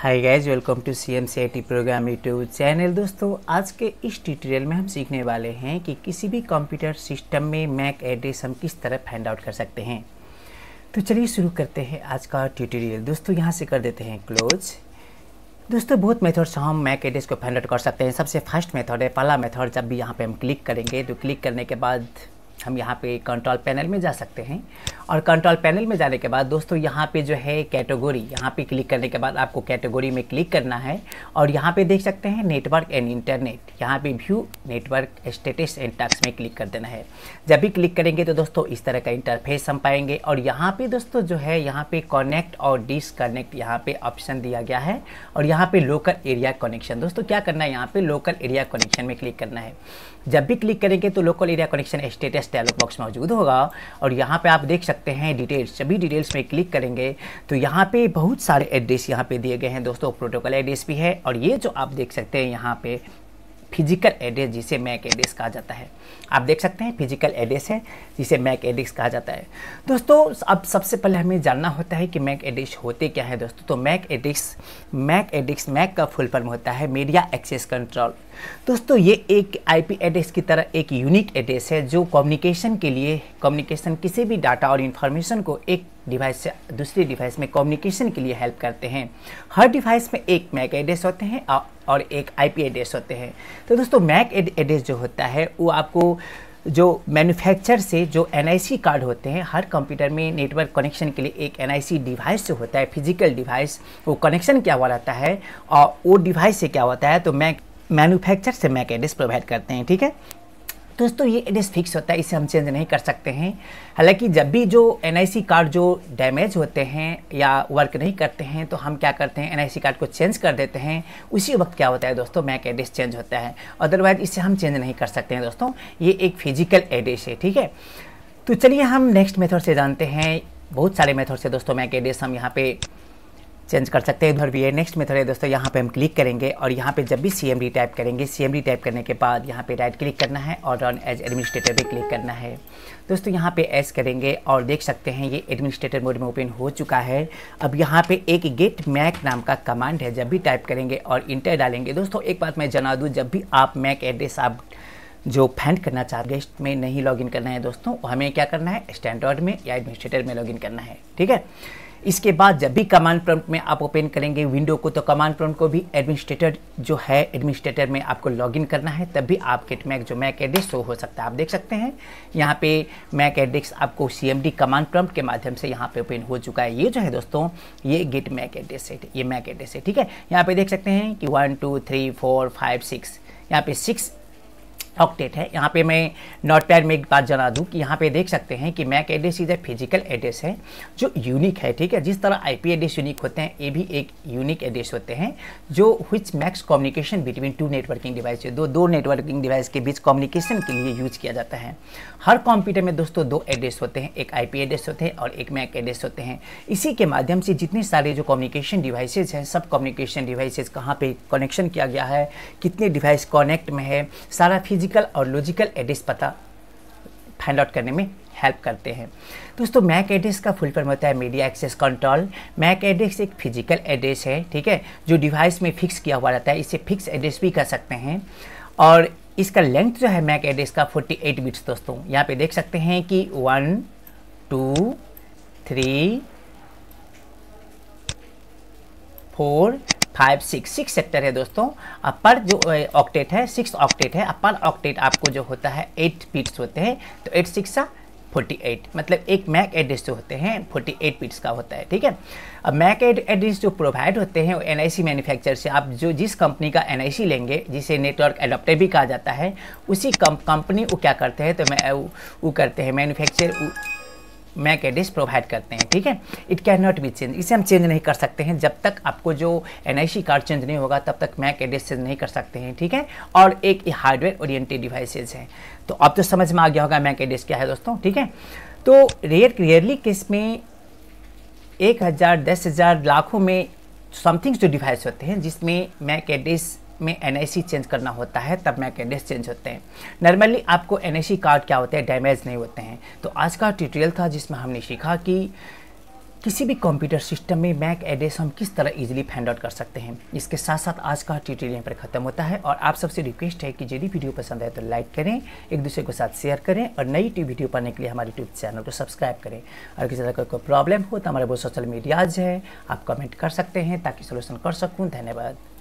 hi guys welcome to C M C I T program YouTube channel दोस्तों आज के इस ट्यूटोरियल में हम सीखने वाले हैं कि किसी भी कंप्यूटर सिस्टम में मैक एड्रेस हम किस तरह फाइंड आउट कर सकते हैं तो चलिए शुरू करते हैं आज का ट्यूटोरियल दोस्तों यहाँ से कर देते हैं क्लोज दोस्तों बहुत मेथड से हम मैक एड्रेस को फाइंड आउट कर सकते हैं सबसे फर्स्ट मेथड है पहला मेथड जब भी यहाँ पर हम क्लिक करेंगे तो क्लिक करने के बाद हम यहाँ पे कंट्रोल पैनल में जा सकते हैं और कंट्रोल पैनल में जाने के बाद दोस्तों यहाँ पे जो है कैटेगोरी यहाँ पे क्लिक करने के बाद आपको कैटेगोरी में क्लिक करना है और यहाँ पे देख सकते हैं नेटवर्क एंड इंटरनेट यहाँ पे view network status and task में क्लिक कर देना है जब भी क्लिक करेंगे तो दोस्तों इस तरह का इंटरफेस हम पाएंगे और यहाँ पर दोस्तों जो है यहाँ पर कनेक्ट और डिसकनेक्ट यहाँ पर ऑप्शन दिया गया है और यहाँ पर लोकल एरिया कनेक्शन दोस्तों क्या करना है यहाँ पर लोकल एरिया कनेक्शन में क्लिक करना है जब भी क्लिक करेंगे तो local area connection status test dialog box मौजूद होगा और यहाँ पे आप देख सकते हैं डिटेल्स सभी डिटेल्स में क्लिक करेंगे तो यहाँ पे बहुत सारे एड्रेस यहाँ पे दिए गए हैं दोस्तों प्रोटोकॉल एड्रेस भी है और ये जो आप देख सकते हैं यहाँ पे फिजिकल एड्रेस जिसे मैक एड्रेस कहा जाता है आप देख सकते हैं फिजिकल एड्रेस है जिसे मैक एड्रेस कहा जाता है दोस्तों अब सबसे पहले हमें जानना होता है कि मैक एड्रेस होते क्या है दोस्तों तो MAC address MAC address MAC का फुल फॉर्म होता है मीडिया एक्सेस कंट्रोल दोस्तों ये एक आईपी एड्रेस की तरह एक यूनिक एड्रेस है जो कम्युनिकेशन के लिए कम्युनिकेशन किसी भी डाटा और इन्फॉर्मेशन को एक डिवाइस से दूसरे डिवाइस में कम्युनिकेशन के लिए हेल्प करते हैं हर डिवाइस में एक मैक एड्रेस होते हैं और एक आईपी एड्रेस होते हैं तो दोस्तों मैक एड्रेस जो होता है वो आपको जो मैन्युफैक्चर से जो एन कार्ड होते हैं हर कंप्यूटर में नेटवर्क कनेक्शन के लिए एक एन डिवाइस जो होता है फिजिकल डिवाइस वो कनेक्शन क्या हुआ रहता है और वो डिवाइस से क्या होता है तो मैक मैन्युफैक्चर से मैक एड्रेस प्रोवाइड करते हैं ठीक है दोस्तों ये एड्रेस फिक्स होता है इसे हम चेंज नहीं कर सकते हैं हालांकि जब भी जो एन कार्ड जो डैमेज होते हैं या वर्क नहीं करते हैं तो हम क्या करते हैं एन कार्ड को चेंज कर देते हैं उसी वक्त क्या होता है दोस्तों मैक एड्रेस चेंज होता है अदरवाइज इसे हम चेंज नहीं कर सकते हैं दोस्तों ये एक फिजिकल एड्रेस है ठीक है तो चलिए हम नेक्स्ट मेथड से जानते हैं बहुत सारे मेथड से दोस्तों मैक एड्रेस हम यहाँ पर चेंज कर सकते हैं इधर भी है नेक्स्ट मेथड है दोस्तों यहाँ पे हम क्लिक करेंगे और यहाँ पे जब भी सी एम डी टाइप करेंगे सी एम डी टाइप करने के बाद यहाँ पे राइट क्लिक करना है और रन एज एडमिनिस्ट्रेटर पे क्लिक करना है दोस्तों यहाँ पे एस करेंगे और देख सकते हैं ये एडमिनिस्ट्रेटर मोड में ओपन हो चुका है अब यहाँ पे एक गेट मैक नाम का कमांड है जब भी टाइप करेंगे और इंटर डालेंगे दोस्तों एक बात मैं जना दूँ जब भी आप मैक एड्रेस आप जो फैंड करना चाहते गेस्ट में नहीं लॉगिन करना है दोस्तों हमें क्या करना है स्टैंडर्ड में या एडमिनिस्ट्रेटर में लॉगिन करना है ठीक है इसके बाद जब भी कमांड प्रॉम्प्ट में आप ओपन करेंगे विंडो को तो कमांड प्रॉम्प्ट को भी एडमिनिस्ट्रेटर जो है एडमिनिस्ट्रेटर में आपको लॉगिन करना है तब भी आप गेट मैक जो मैक एड्रेस शो हो सकता है आप देख सकते हैं यहाँ पे मैक एड्रेस आपको C M D command prompt के माध्यम से यहाँ पे ओपन हो चुका है ये जो है दोस्तों ये गेट मैक एड्रेस है ये मैक एड्रेस है ठीक है यहाँ पे देख सकते हैं कि one two three four five six यहाँ पे सिक्स ऑक्टेट है यहाँ पे मैं नोट पैड में एक बात जना दूँ कि यहाँ पे देख सकते हैं कि MAC address is a physical address है जो यूनिक है ठीक है जिस तरह आईपी एड्रेस यूनिक होते हैं ये भी एक यूनिक एड्रेस होते हैं जो which makes communication between two networking device दो दो नेटवर्किंग डिवाइस के बीच कम्युनिकेशन के लिए यूज किया जाता है हर कंप्यूटर में दोस्तों दो एड्रेस होते हैं एक आई एड्रेस होते हैं और एक मैक एड्रेस होते हैं इसी के माध्यम से जितने सारे जो कम्युनिकेशन डिवाइसेज हैं सब कम्युनिकेशन डिवाइसेज कहाँ पर कनेक्शन किया गया है कितने डिवाइस कनेक्ट में है सारा फिजिकल फिजिकल और लॉजिकल एड्रेस पता फाइंड आउट करने में हेल्प करते हैं दोस्तों मैक एड्रेस का फुल फॉर्म होता है media access control MAC address एक फिजिकल एड्रेस है ठीक है जो डिवाइस में फिक्स किया हुआ रहता है इसे फिक्स एड्रेस भी कर सकते हैं और इसका लेंथ जो है मैक एड्रेस का 48 बिट्स दोस्तों यहाँ पे देख सकते हैं कि one two three four five six six sector है दोस्तों अपर जो ऑक्टेट है सिक्स ऑक्टेट है अपर ऑक्टेट आपको जो होता है एट पीट्स होते हैं तो एट सिक्स फोर्टी एट मतलब एक मैक एड्रेस जो होते हैं फोर्टी एट पीट्स का होता है ठीक है अब मैक एड्रेस जो प्रोवाइड होते हैं वो एन आई मैन्युफैक्चर से आप जो जिस कंपनी का एन लेंगे जिसे नेटवर्क एडोप्टर भी कहा जाता है उसी कंपनी वो क्या करते हैं तो मैं वो करते हैं मैन्युफैक्चर मैक एड्रेस प्रोवाइड करते हैं ठीक है it can not be change इसे हम चेंज नहीं कर सकते हैं जब तक आपको जो एन कार्ड चेंज नहीं होगा तब तक मैक एड्रेस चेंज नहीं कर सकते हैं ठीक है और एक हार्डवेयर ओरिएंटेड डिवाइसेज हैं तो अब तो समझ में आ गया होगा मैक एड्रेस क्या है दोस्तों ठीक है तो रेयर रेयरली केस में एक हज़ार दस हज़ार लाखों में समथिंग्स जो डिवाइस होते हैं जिसमें मैक एड्रेस में एन चेंज करना होता है तब मैकेनिक्स चेंज होते हैं नॉर्मली आपको एन कार्ड क्या होते हैं डैमेज नहीं होते हैं तो आज का ट्यूटोरियल था जिसमें हमने सीखा कि किसी भी कंप्यूटर सिस्टम में मैक एड्रेस हम किस तरह इजीली फाइंड आउट कर सकते हैं इसके साथ साथ आज का ट्यूटोरियल यहाँ पर ख़त्म होता है और आप सबसे रिक्वेस्ट है कि यदि वीडियो पसंद आए तो लाइक करें एक दूसरे के साथ शेयर करें और नई टी वीडियो पाने के लिए हमारे यूट्यूब चैनल को सब्सक्राइब करें और किसी तरह का कोई प्रॉब्लम हो तो हमारे वो सोशल मीडियाज है आप कमेंट कर सकते हैं ताकि सोल्यूशन कर सकूँ धन्यवाद